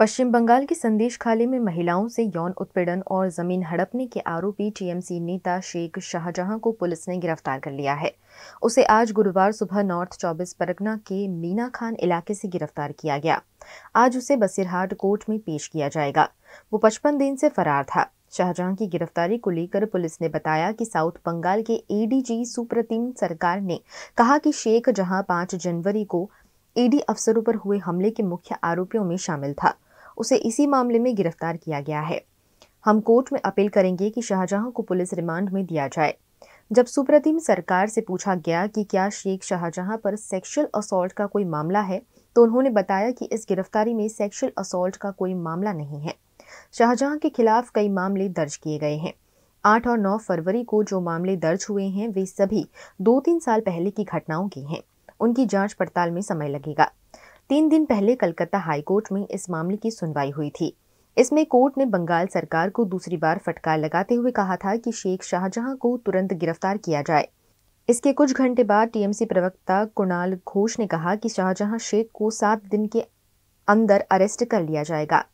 पश्चिम बंगाल के संदेश खाली में महिलाओं से यौन उत्पीड़न और जमीन हड़पने के आरोपी टीएमसी नेता शेख शाहजहां को पुलिस ने गिरफ्तार कर लिया है उसे आज गुरुवार सुबह नॉर्थ चौबीस परगना के मीना खान इलाके से गिरफ्तार किया गया आज उसे बसीरहाट कोर्ट में पेश किया जाएगा वो पचपन दिन से फरार था शाहजहां की गिरफ्तारी को लेकर पुलिस ने बताया कि साउथ बंगाल के एडीजी सुप्रतिम सरकार ने कहा कि शेख जहां पांच जनवरी को ईडी अफसरों पर हुए हमले के मुख्य आरोपियों में शामिल था उसे इसी मामले में गिरफ्तार किया गया है हम कोर्ट में अपील करेंगे कि शाहजहां को पुलिस रिमांड में दिया जाए जब सुप्रतिम सरकार से पूछा गया कि क्या शेख शाहजहां पर सेक्सुअल असॉल्ट का कोई मामला है तो उन्होंने बताया कि इस गिरफ्तारी में सेक्सुअल असॉल्ट का कोई मामला नहीं है शाहजहां के खिलाफ कई मामले दर्ज किए गए हैं आठ और नौ फरवरी को जो मामले दर्ज हुए हैं वे सभी दो तीन साल पहले की घटनाओं के हैं उनकी जांच पड़ताल में समय लगेगा तीन दिन पहले कलकत्ता हाईकोर्ट में इस मामले की सुनवाई हुई थी इसमें कोर्ट ने बंगाल सरकार को दूसरी बार फटकार लगाते हुए कहा था कि शेख शाहजहां को तुरंत गिरफ्तार किया जाए इसके कुछ घंटे बाद टीएमसी प्रवक्ता कुणाल घोष ने कहा कि शाहजहां शेख को सात दिन के अंदर अरेस्ट कर लिया जाएगा